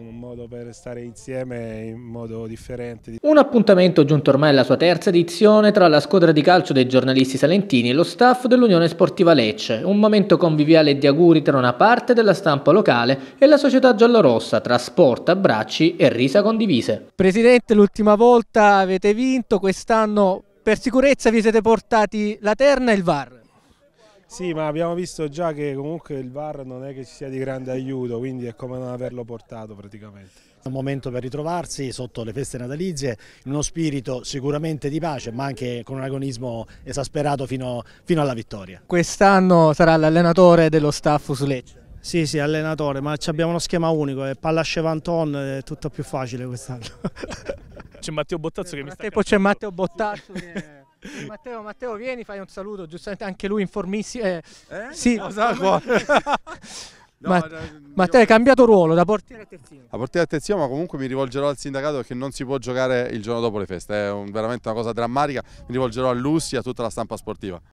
Un modo per stare insieme in modo differente. Un appuntamento giunto ormai alla sua terza edizione tra la squadra di calcio dei giornalisti salentini e lo staff dell'Unione Sportiva Lecce. Un momento conviviale di auguri tra una parte della stampa locale e la società giallorossa tra sport, abbracci e risa condivise. Presidente, l'ultima volta avete vinto, quest'anno per sicurezza vi siete portati la terna e il VAR. Sì, ma abbiamo visto già che comunque il VAR non è che ci sia di grande aiuto, quindi è come non averlo portato praticamente. È un momento per ritrovarsi sotto le feste natalizie, in uno spirito sicuramente di pace, ma anche con un agonismo esasperato fino, fino alla vittoria. Quest'anno sarà l'allenatore dello staff su Sì, sì, allenatore, ma abbiamo uno schema unico, è palla Chevanton, è tutto più facile quest'anno. C'è Matteo Bottazzo che mi sta... E Poi c'è Matteo Bottazzo che... Matteo, Matteo, vieni, fai un saluto, giustamente anche lui informissimo. Eh, eh? Sì, cosa no, No, ma, no, ma te hai cambiato ruolo da portiere a terzino. Da portiere a terzino, ma comunque mi rivolgerò al sindacato perché non si può giocare il giorno dopo le feste. È un, veramente una cosa drammatica. Mi rivolgerò a Lussi e a tutta la stampa sportiva.